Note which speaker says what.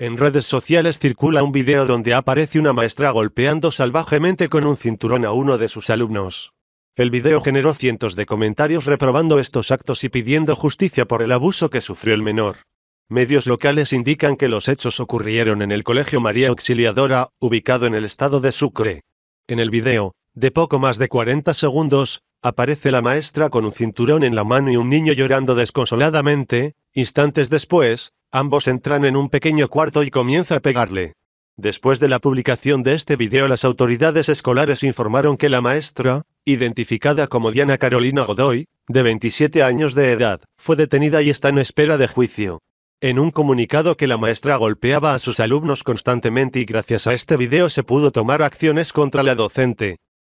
Speaker 1: En
Speaker 2: redes sociales circula un video donde aparece una maestra golpeando salvajemente con un cinturón a uno de sus alumnos. El video generó cientos de comentarios reprobando estos actos y pidiendo justicia por el abuso que sufrió el menor. Medios locales indican que los hechos ocurrieron en el Colegio María Auxiliadora, ubicado en el estado de Sucre. En el video, de poco más de 40 segundos, aparece la maestra con un cinturón en la mano y un niño llorando desconsoladamente, instantes después, Ambos entran en un pequeño cuarto y comienza a pegarle. Después de la publicación de este video las autoridades escolares informaron que la maestra, identificada como Diana Carolina Godoy, de 27 años de edad, fue detenida y está en espera de juicio. En un comunicado que la maestra golpeaba a sus alumnos constantemente y gracias a este video se pudo tomar acciones contra la docente.